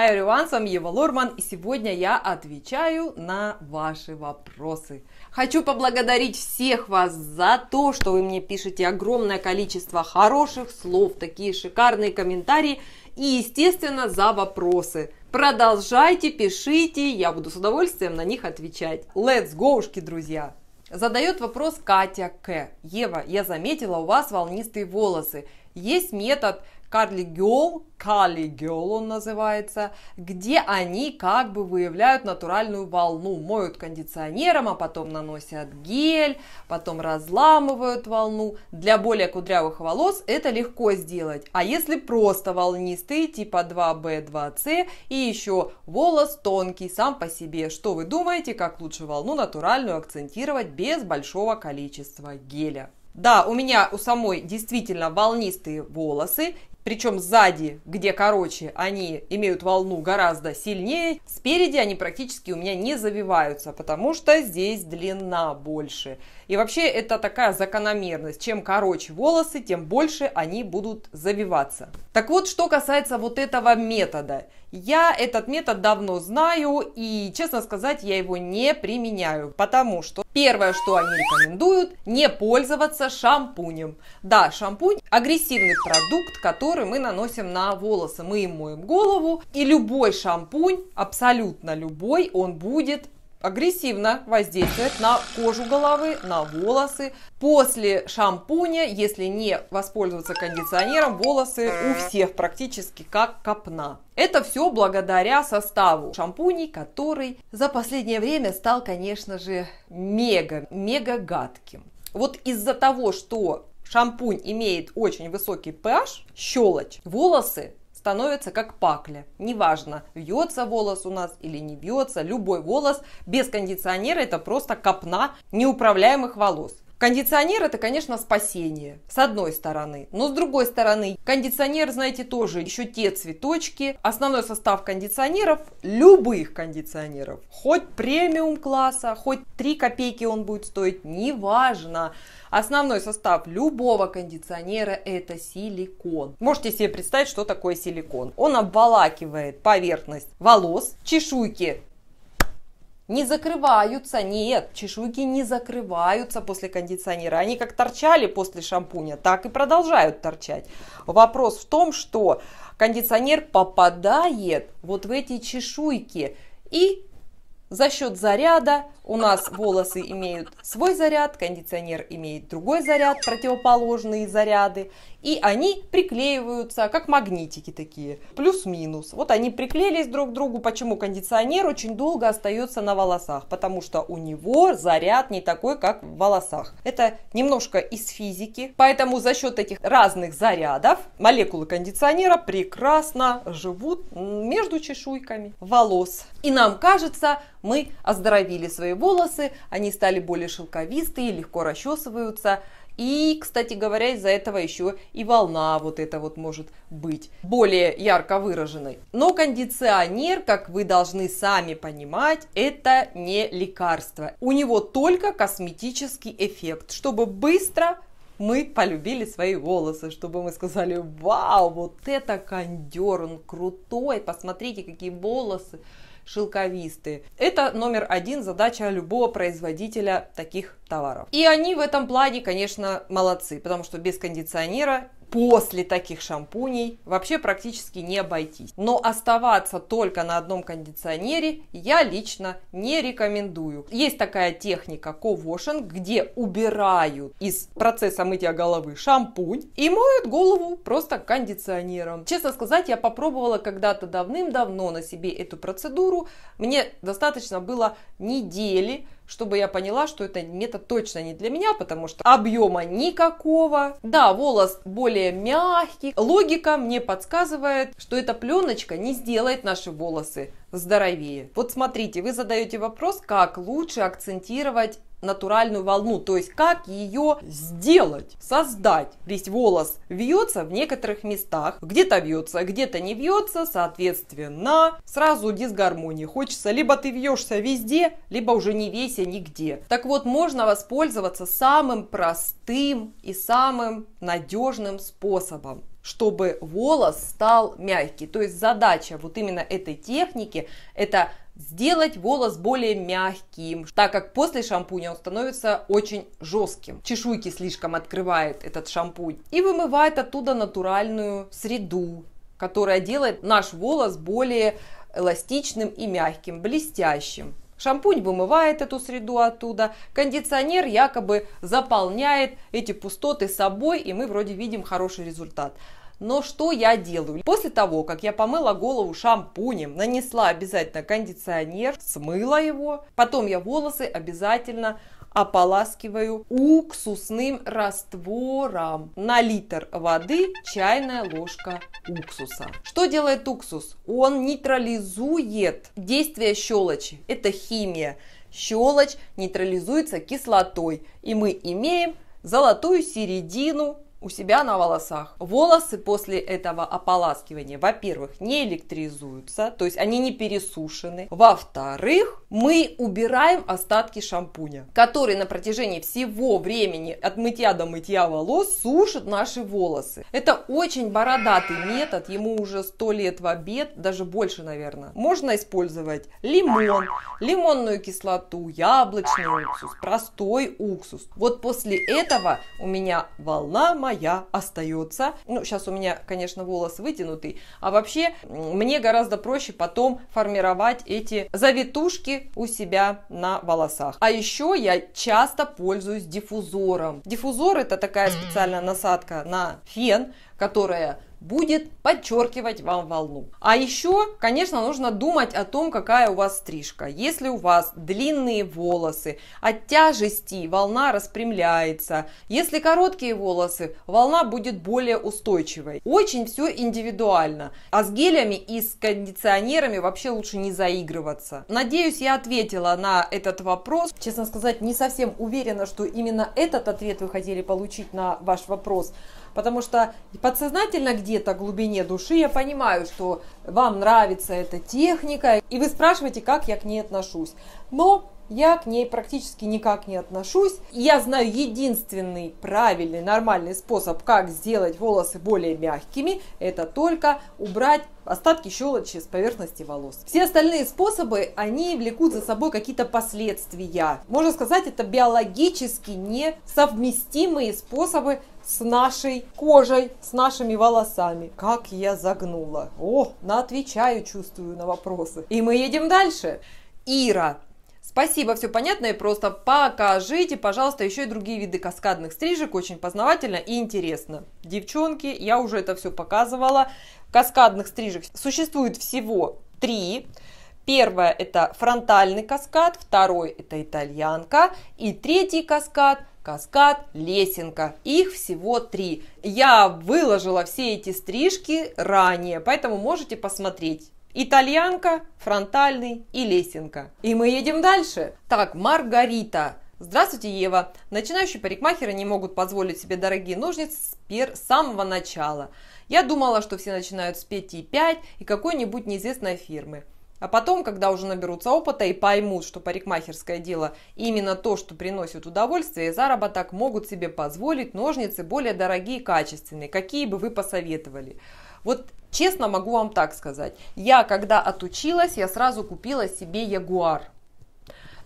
Hi everyone, с вами Ева Лорман, и сегодня я отвечаю на ваши вопросы. Хочу поблагодарить всех вас за то, что вы мне пишете огромное количество хороших слов, такие шикарные комментарии и, естественно, за вопросы. Продолжайте, пишите, я буду с удовольствием на них отвечать. Let's go, ушки, друзья! Задает вопрос Катя К. Ева, я заметила у вас волнистые волосы. Есть метод Карли Гел, Кали Гел он называется, где они как бы выявляют натуральную волну, моют кондиционером, а потом наносят гель, потом разламывают волну. Для более кудрявых волос это легко сделать. А если просто волнистые, типа 2B2C и еще волос тонкий сам по себе, что вы думаете, как лучше волну натуральную акцентировать без большого количества геля? Да, у меня у самой действительно волнистые волосы. Причем сзади, где короче, они имеют волну гораздо сильнее. Спереди они практически у меня не завиваются, потому что здесь длина больше. И вообще это такая закономерность. Чем короче волосы, тем больше они будут завиваться. Так вот, что касается вот этого метода. Я этот метод давно знаю и, честно сказать, я его не применяю, потому что первое, что они рекомендуют, не пользоваться шампунем. Да, шампунь агрессивный продукт, который который мы наносим на волосы. Мы им моем голову, и любой шампунь, абсолютно любой, он будет агрессивно воздействовать на кожу головы, на волосы. После шампуня, если не воспользоваться кондиционером, волосы у всех практически как копна. Это все благодаря составу шампуней, который за последнее время стал, конечно же, мега, мега гадким. Вот из-за того, что шампунь имеет очень высокий pH, щелочь, волосы становятся как пакли. Неважно, вьется волос у нас или не вьется, любой волос без кондиционера это просто копна неуправляемых волос. Кондиционер это, конечно, спасение, с одной стороны. Но с другой стороны, кондиционер, знаете, тоже еще те цветочки. Основной состав кондиционеров, любых кондиционеров, хоть премиум класса, хоть 3 копейки он будет стоить, неважно. Основной состав любого кондиционера это силикон. Можете себе представить, что такое силикон. Он обволакивает поверхность волос, чешуйки не закрываются, нет, чешуйки не закрываются после кондиционера. Они как торчали после шампуня, так и продолжают торчать. Вопрос в том, что кондиционер попадает вот в эти чешуйки и за счет заряда у нас волосы имеют свой заряд, кондиционер имеет другой заряд, противоположные заряды и они приклеиваются, как магнитики такие, плюс-минус. Вот они приклеились друг к другу, почему кондиционер очень долго остается на волосах, потому что у него заряд не такой, как в волосах. Это немножко из физики, поэтому за счет этих разных зарядов молекулы кондиционера прекрасно живут между чешуйками волос. И нам кажется, мы оздоровили свои волосы, они стали более шелковистые, легко расчесываются, и, кстати говоря, из-за этого еще и волна вот эта вот может быть более ярко выраженной. Но кондиционер, как вы должны сами понимать, это не лекарство. У него только косметический эффект, чтобы быстро мы полюбили свои волосы, чтобы мы сказали, вау, вот это кондер, он крутой, посмотрите, какие волосы шелковистые. Это номер один задача любого производителя таких товаров. И они в этом плане, конечно, молодцы, потому что без кондиционера после таких шампуней вообще практически не обойтись. Но оставаться только на одном кондиционере я лично не рекомендую. Есть такая техника ковошинг, где убирают из процесса мытья головы шампунь и моют голову просто кондиционером. Честно сказать, я попробовала когда-то давным-давно на себе эту процедуру. Мне достаточно было недели, чтобы я поняла, что это, это точно не для меня, потому что объема никакого. Да, волос более мягкий. Логика мне подсказывает, что эта пленочка не сделает наши волосы здоровее. Вот смотрите, вы задаете вопрос, как лучше акцентировать натуральную волну, то есть как ее сделать, создать. Весь волос вьется в некоторых местах, где-то вьется, где-то не вьется, соответственно, сразу дисгармония. Хочется либо ты вьешься везде, либо уже не вейся нигде. Так вот, можно воспользоваться самым простым и самым надежным способом чтобы волос стал мягкий. То есть задача вот именно этой техники – это сделать волос более мягким, так как после шампуня он становится очень жестким. Чешуйки слишком открывает этот шампунь. И вымывает оттуда натуральную среду, которая делает наш волос более эластичным и мягким, блестящим. Шампунь вымывает эту среду оттуда, кондиционер якобы заполняет эти пустоты собой, и мы вроде видим хороший результат. Но что я делаю? После того, как я помыла голову шампунем, нанесла обязательно кондиционер, смыла его, потом я волосы обязательно ополаскиваю уксусным раствором. На литр воды чайная ложка уксуса. Что делает уксус? Он нейтрализует действие щелочи. Это химия. Щелочь нейтрализуется кислотой, и мы имеем золотую середину у себя на волосах. Волосы после этого ополаскивания, во-первых, не электризуются, то есть они не пересушены. Во-вторых, мы убираем остатки шампуня, который на протяжении всего времени от мытья до мытья волос сушит наши волосы. Это очень бородатый метод, ему уже сто лет в обед, даже больше, наверное. Можно использовать лимон, лимонную кислоту, яблочный уксус, простой уксус. Вот после этого у меня волна моя остается. Ну, сейчас у меня, конечно, волос вытянутый, а вообще мне гораздо проще потом формировать эти завитушки у себя на волосах. А еще я часто пользуюсь диффузором. Диффузор это такая специальная насадка на фен, которая будет подчеркивать вам волну. А еще, конечно, нужно думать о том, какая у вас стрижка. Если у вас длинные волосы, от тяжести волна распрямляется. Если короткие волосы, волна будет более устойчивой. Очень все индивидуально. А с гелями и с кондиционерами вообще лучше не заигрываться. Надеюсь, я ответила на этот вопрос. Честно сказать, не совсем уверена, что именно этот ответ вы хотели получить на ваш вопрос. Потому что подсознательно где-то в глубине души я понимаю, что вам нравится эта техника, и вы спрашиваете, как я к ней отношусь. Но я к ней практически никак не отношусь. Я знаю единственный правильный, нормальный способ, как сделать волосы более мягкими, это только убрать остатки щелочи с поверхности волос. Все остальные способы, они влекут за собой какие-то последствия. Можно сказать, это биологически несовместимые способы с нашей кожей, с нашими волосами. Как я загнула. О, на отвечаю, чувствую на вопросы. И мы едем дальше. Ира, Спасибо, все понятно и просто покажите, пожалуйста, еще и другие виды каскадных стрижек, очень познавательно и интересно. Девчонки, я уже это все показывала. Каскадных стрижек существует всего три. Первое это фронтальный каскад, второй это итальянка и третий каскад каскад, лесенка. Их всего три. Я выложила все эти стрижки ранее, поэтому можете посмотреть. Итальянка, фронтальный и лесенка. И мы едем дальше. Так, Маргарита. Здравствуйте, Ева. Начинающие парикмахеры не могут позволить себе дорогие ножницы с пер самого начала. Я думала, что все начинают с 5,5 и какой-нибудь неизвестной фирмы. А потом, когда уже наберутся опыта и поймут, что парикмахерское дело именно то, что приносит удовольствие и заработок, могут себе позволить ножницы более дорогие и качественные, какие бы вы посоветовали. Вот честно могу вам так сказать. Я, когда отучилась, я сразу купила себе Ягуар.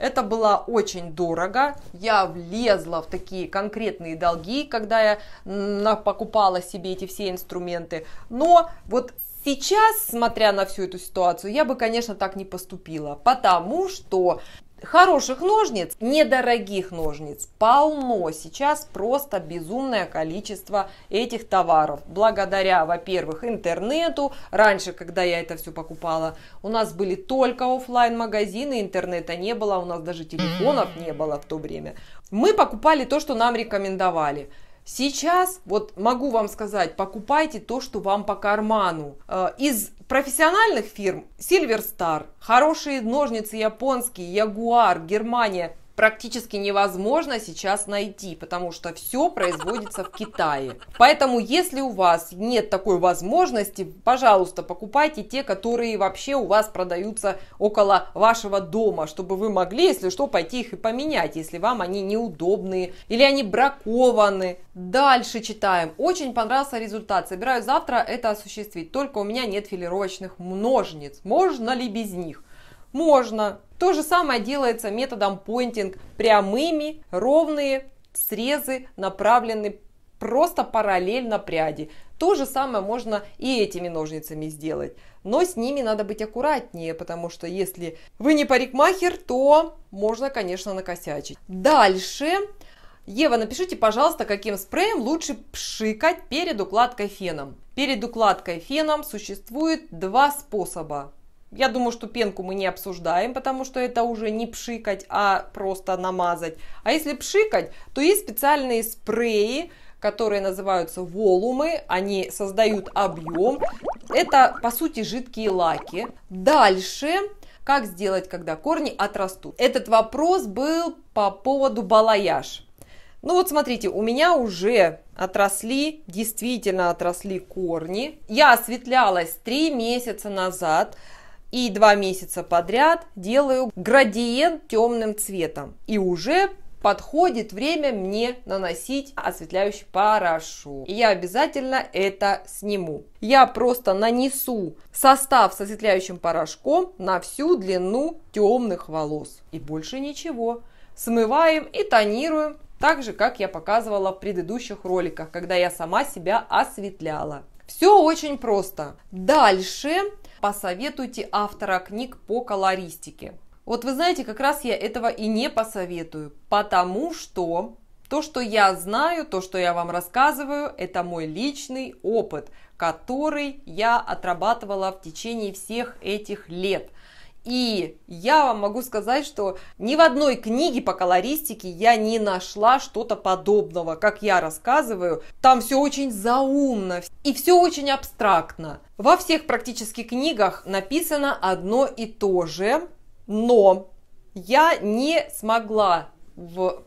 Это было очень дорого. Я влезла в такие конкретные долги, когда я покупала себе эти все инструменты. Но вот Сейчас, смотря на всю эту ситуацию, я бы, конечно, так не поступила, потому что хороших ножниц, недорогих ножниц полно. Сейчас просто безумное количество этих товаров. Благодаря, во-первых, интернету. Раньше, когда я это все покупала, у нас были только офлайн магазины интернета не было, у нас даже телефонов не было в то время. Мы покупали то, что нам рекомендовали. Сейчас, вот могу вам сказать, покупайте то, что вам по карману. Э, из профессиональных фирм Silver Star, хорошие ножницы японские, Ягуар, Германия практически невозможно сейчас найти, потому что все производится в Китае. Поэтому, если у вас нет такой возможности, пожалуйста, покупайте те, которые вообще у вас продаются около вашего дома, чтобы вы могли, если что, пойти их и поменять, если вам они неудобные или они бракованы. Дальше читаем. Очень понравился результат. Собираю завтра это осуществить. Только у меня нет филировочных ножниц. Можно ли без них? Можно. То же самое делается методом pointing Прямыми, ровные срезы направлены просто параллельно пряди. То же самое можно и этими ножницами сделать. Но с ними надо быть аккуратнее, потому что если вы не парикмахер, то можно, конечно, накосячить. Дальше. Ева, напишите, пожалуйста, каким спреем лучше пшикать перед укладкой феном. Перед укладкой феном существует два способа. Я думаю, что пенку мы не обсуждаем, потому что это уже не пшикать, а просто намазать. А если пшикать, то есть специальные спреи, которые называются волумы, они создают объем. Это, по сути, жидкие лаки. Дальше, как сделать, когда корни отрастут? Этот вопрос был по поводу балаяж. Ну вот смотрите, у меня уже отросли, действительно отросли корни. Я осветлялась три месяца назад и два месяца подряд делаю градиент темным цветом. И уже подходит время мне наносить осветляющий порошок. И я обязательно это сниму. Я просто нанесу состав с осветляющим порошком на всю длину темных волос. И больше ничего. Смываем и тонируем так же, как я показывала в предыдущих роликах, когда я сама себя осветляла. Все очень просто. Дальше посоветуйте автора книг по колористике. Вот вы знаете, как раз я этого и не посоветую, потому что то, что я знаю, то, что я вам рассказываю, это мой личный опыт, который я отрабатывала в течение всех этих лет – и я вам могу сказать, что ни в одной книге по колористике я не нашла что-то подобного, как я рассказываю. Там все очень заумно и все очень абстрактно. Во всех практически книгах написано одно и то же, но я не смогла в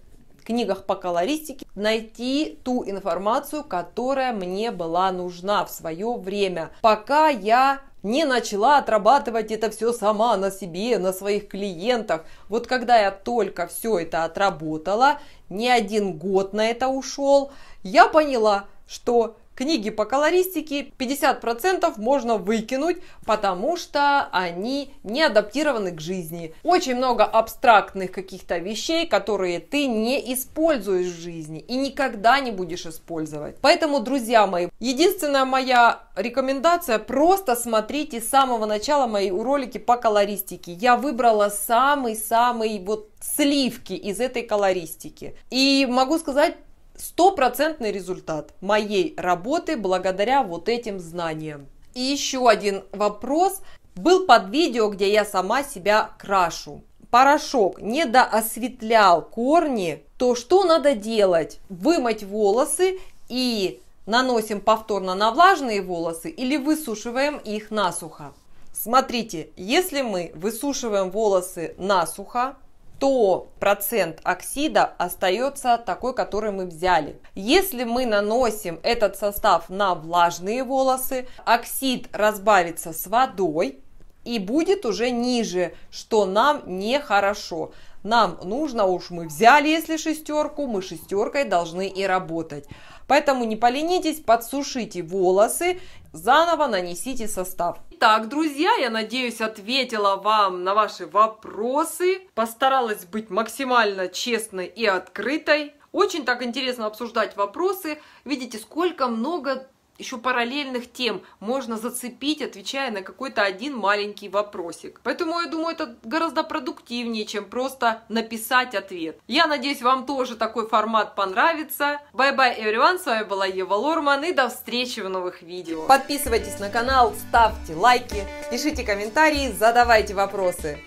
книгах по колористике найти ту информацию, которая мне была нужна в свое время, пока я не начала отрабатывать это все сама на себе, на своих клиентах. Вот когда я только все это отработала, не один год на это ушел, я поняла, что Книги по колористике 50% можно выкинуть, потому что они не адаптированы к жизни. Очень много абстрактных каких-то вещей, которые ты не используешь в жизни и никогда не будешь использовать. Поэтому, друзья мои, единственная моя рекомендация, просто смотрите с самого начала мои ролики по колористике. Я выбрала самый-самый вот сливки из этой колористики. И могу сказать, стопроцентный результат моей работы благодаря вот этим знаниям. И еще один вопрос был под видео, где я сама себя крашу. Порошок недоосветлял корни, то что надо делать? Вымыть волосы и наносим повторно на влажные волосы или высушиваем их насухо? Смотрите, если мы высушиваем волосы насухо, то процент оксида остается такой, который мы взяли. Если мы наносим этот состав на влажные волосы, оксид разбавится с водой и будет уже ниже, что нам нехорошо. Нам нужно, уж мы взяли, если шестерку, мы шестеркой должны и работать. Поэтому не поленитесь, подсушите волосы, заново нанесите состав. Итак, друзья, я надеюсь, ответила вам на ваши вопросы. Постаралась быть максимально честной и открытой. Очень так интересно обсуждать вопросы. Видите, сколько много еще параллельных тем можно зацепить, отвечая на какой-то один маленький вопросик. Поэтому я думаю, это гораздо продуктивнее, чем просто написать ответ. Я надеюсь, вам тоже такой формат понравится. Bye-bye, everyone, с вами была Ева Лорман и до встречи в новых видео. Подписывайтесь на канал, ставьте лайки, пишите комментарии, задавайте вопросы.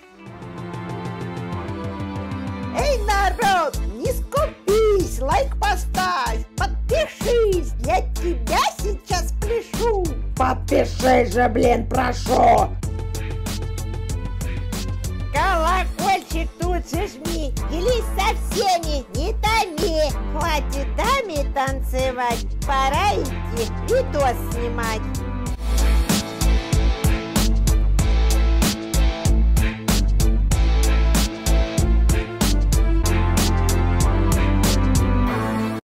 Эй, народ, не скупись, лайк поставь, подпишись, я тебя подпишись же, блин, прошу! Колокольчик тут же жми, делись со всеми, не томи. Хватит даме танцевать, пора идти видос снимать.